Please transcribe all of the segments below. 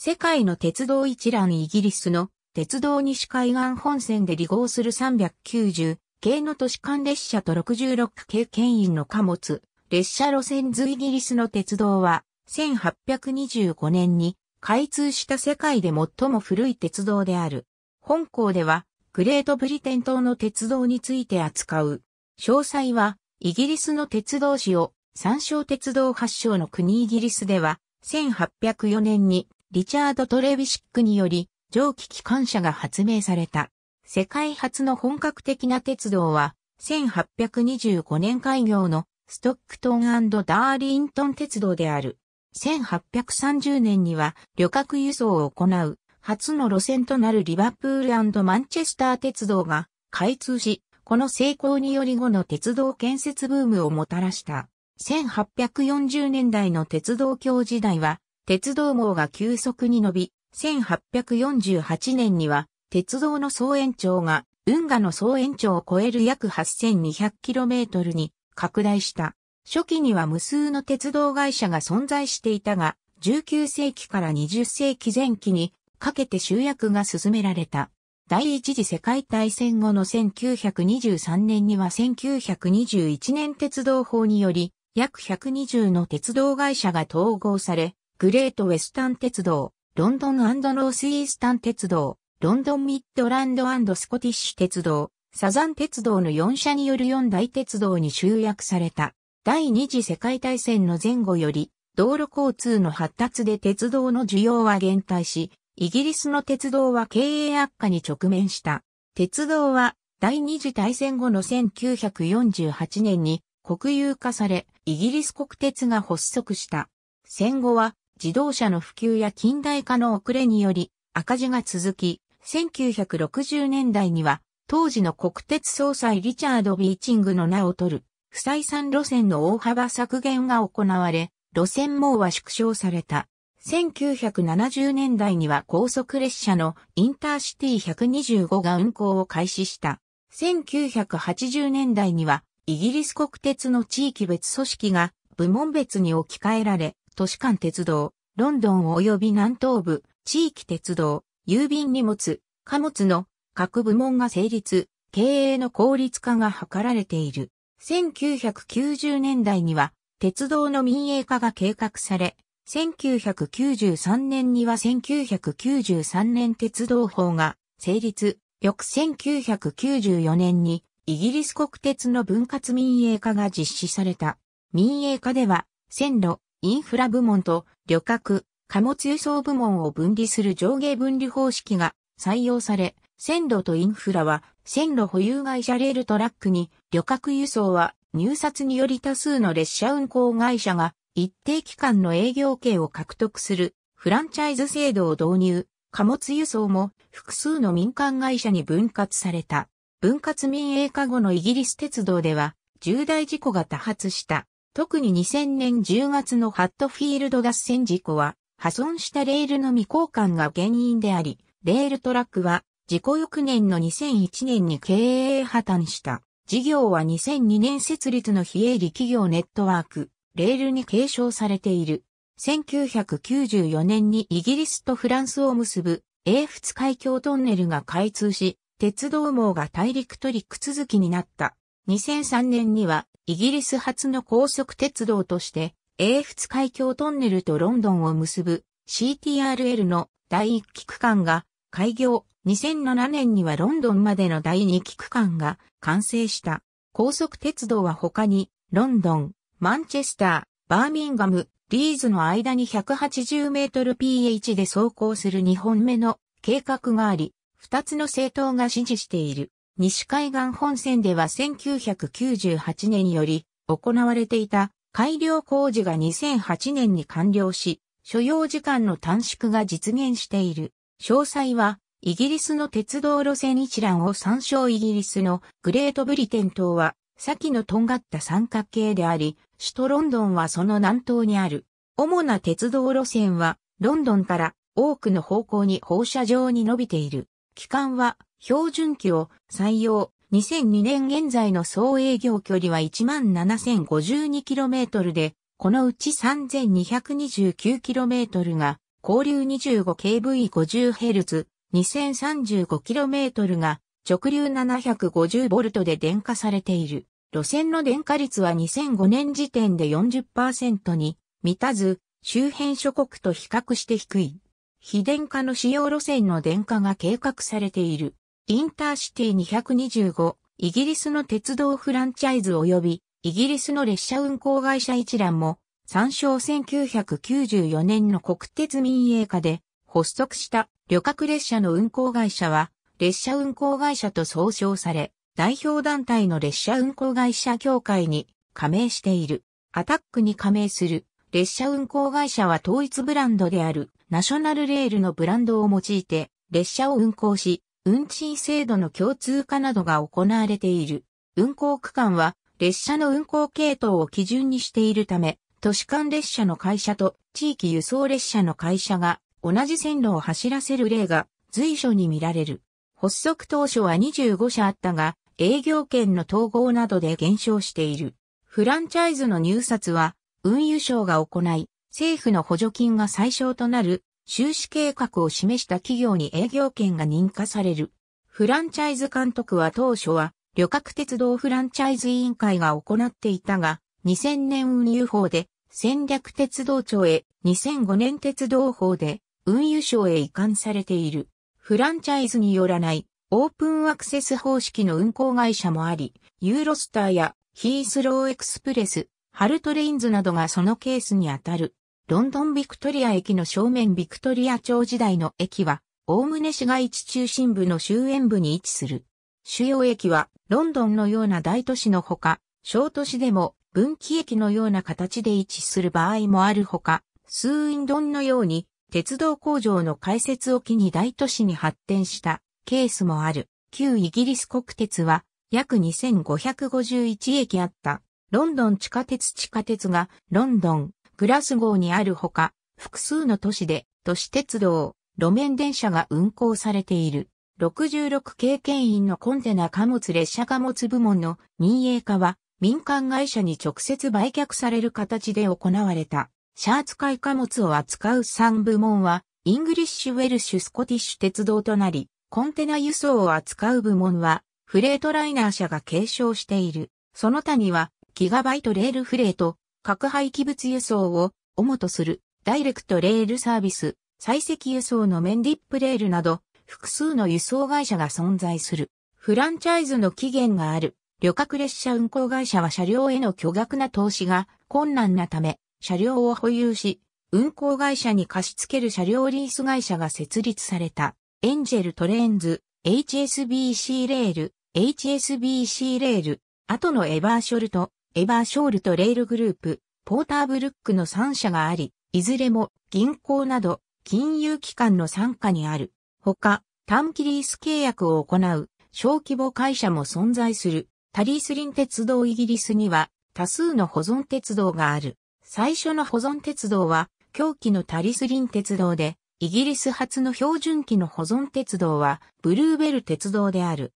世界の鉄道一覧イギリスの鉄道西海岸本線で離合する390系の都市間列車と66系牽引の貨物列車路線図イギリスの鉄道は1825年に開通した世界で最も古い鉄道である。本校ではグレートブリテン島の鉄道について扱う。詳細はイギリスの鉄道史を参照鉄道発祥の国イギリスでは1804年にリチャード・トレビシックにより、蒸気機関車が発明された。世界初の本格的な鉄道は、1825年開業のストックトンダーリントン鉄道である。1830年には旅客輸送を行う初の路線となるリバプールマンチェスター鉄道が開通し、この成功により後の鉄道建設ブームをもたらした。1840年代の鉄道橋時代は鉄道網が急速に伸び、1848年には鉄道の総延長が運河の総延長を超える約 8200km に拡大した。初期には無数の鉄道会社が存在していたが、19世紀から20世紀前期にかけて集約が進められた。第一次世界大戦後の1923年には1921年鉄道法により、約120の鉄道会社が統合され、グレートウェスタン鉄道、ロンドンロースイースタン鉄道、ロンドンミッドランドスコティッシュ鉄道、サザン鉄道の4社による4大鉄道に集約された。第二次世界大戦の前後より、道路交通の発達で鉄道の需要は減退し、イギリスの鉄道は経営悪化に直面した。鉄道は第二次大戦後の1948年に国有化され、イギリス国鉄が発足した。戦後は自動車の普及や近代化の遅れにより赤字が続き、1960年代には当時の国鉄総裁リチャード・ビーチングの名を取る不採算路線の大幅削減が行われ、路線網は縮小された。1970年代には高速列車のインターシティ125が運行を開始した。1980年代にはイギリス国鉄の地域別組織が部門別に置き換えられ、都市間鉄道、ロンドン及び南東部、地域鉄道、郵便荷物、貨物の各部門が成立、経営の効率化が図られている。1990年代には鉄道の民営化が計画され、1993年には1993年鉄道法が成立、翌1994年にイギリス国鉄の分割民営化が実施された。民営化では線路、インフラ部門と旅客、貨物輸送部門を分離する上下分離方式が採用され、線路とインフラは線路保有会社レールトラックに、旅客輸送は入札により多数の列車運行会社が一定期間の営業権を獲得するフランチャイズ制度を導入、貨物輸送も複数の民間会社に分割された。分割民営化後のイギリス鉄道では重大事故が多発した。特に2000年10月のハットフィールド脱線事故は、破損したレールの未交換が原因であり、レールトラックは、事故翌年の2001年に経営破綻した。事業は2002年設立の非営利企業ネットワーク、レールに継承されている。1994年にイギリスとフランスを結ぶ英仏海峡トンネルが開通し、鉄道網が大陸ック続きになった。2003年にはイギリス初の高速鉄道として、英仏海峡トンネルとロンドンを結ぶ CTRL の第1期区間が開業。2007年にはロンドンまでの第2期区間が完成した。高速鉄道は他に、ロンドン、マンチェスター、バーミンガム、リーズの間に1 8 0メートル p h で走行する2本目の計画があり、2つの政党が支持している。西海岸本線では1998年より行われていた改良工事が2008年に完了し、所要時間の短縮が実現している。詳細は、イギリスの鉄道路線一覧を参照イギリスのグレートブリテン島は、先のとんがった三角形であり、首都ロンドンはその南東にある。主な鉄道路線は、ロンドンから多くの方向に放射状に伸びている。期間は標準機を採用。2002年現在の総営業距離は 17,052km で、このうち 3,229km が交流 25kV50Hz、2035km が直流 750V で電化されている。路線の電化率は2005年時点で40%に満たず、周辺諸国と比較して低い。非電化の使用路線の電化が計画されている。インターシティ225、イギリスの鉄道フランチャイズ及び、イギリスの列車運行会社一覧も、参照1994年の国鉄民営化で発足した旅客列車の運行会社は、列車運行会社と総称され、代表団体の列車運行会社協会に加盟している。アタックに加盟する列車運行会社は統一ブランドであるナショナルレールのブランドを用いて列車を運行し、運賃制度の共通化などが行われている。運行区間は列車の運行系統を基準にしているため、都市間列車の会社と地域輸送列車の会社が同じ線路を走らせる例が随所に見られる。発足当初は25社あったが、営業権の統合などで減少している。フランチャイズの入札は運輸省が行い、政府の補助金が最小となる収支計画を示した企業に営業権が認可される。フランチャイズ監督は当初は旅客鉄道フランチャイズ委員会が行っていたが、2000年運輸法で戦略鉄道庁へ、2005年鉄道法で運輸省へ移管されている。フランチャイズによらないオープンアクセス方式の運行会社もあり、ユーロスターやヒースローエクスプレス、ハルトレインズなどがそのケースに当たる。ロンドンビクトリア駅の正面ビクトリア町時代の駅は、おおむね市街地中心部の終焉部に位置する。主要駅は、ロンドンのような大都市のほか、小都市でも分岐駅のような形で位置する場合もあるほか、スーインドンのように、鉄道工場の開設を機に大都市に発展したケースもある。旧イギリス国鉄は約2551駅あった。ロンドン地下鉄地下鉄がロンドン、グラスゴーにあるほか、複数の都市で都市鉄道、路面電車が運行されている。66経験員のコンテナ貨物列車貨物部門の民営化は民間会社に直接売却される形で行われた。シャーツ会貨物を扱う3部門はイングリッシュ・ウェルシュ・スコティッシュ鉄道となり、コンテナ輸送を扱う部門はフレートライナー社が継承している。その他にはギガバイトレールフレート、核廃棄物輸送を主とするダイレクトレールサービス、採石輸送のメンディップレールなど、複数の輸送会社が存在する。フランチャイズの期限がある。旅客列車運行会社は車両への巨額な投資が困難なため、車両を保有し、運行会社に貸し付ける車両リース会社が設立された。エンジェルトレーンズ、HSBC レール、HSBC レール、後のエバーショルト、エバーショールとレールグループ、ポーターブルックの3社があり、いずれも銀行など金融機関の傘下にある。ほか、短期リース契約を行う小規模会社も存在する。タリースリン鉄道イギリスには多数の保存鉄道がある。最初の保存鉄道は、狂気のタリスリン鉄道で、イギリス初の標準機の保存鉄道は、ブルーベル鉄道である。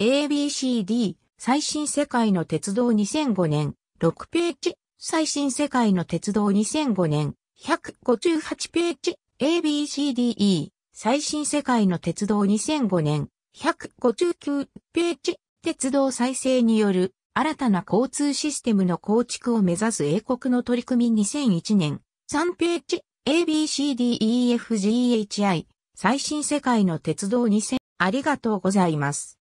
ABCD 最新世界の鉄道2005年、6ページ、最新世界の鉄道2005年、158ページ、ABCDE、最新世界の鉄道2005年、159ページ、鉄道再生による新たな交通システムの構築を目指す英国の取り組み2001年、3ページ、ABCDEFGHI、最新世界の鉄道2000、ありがとうございます。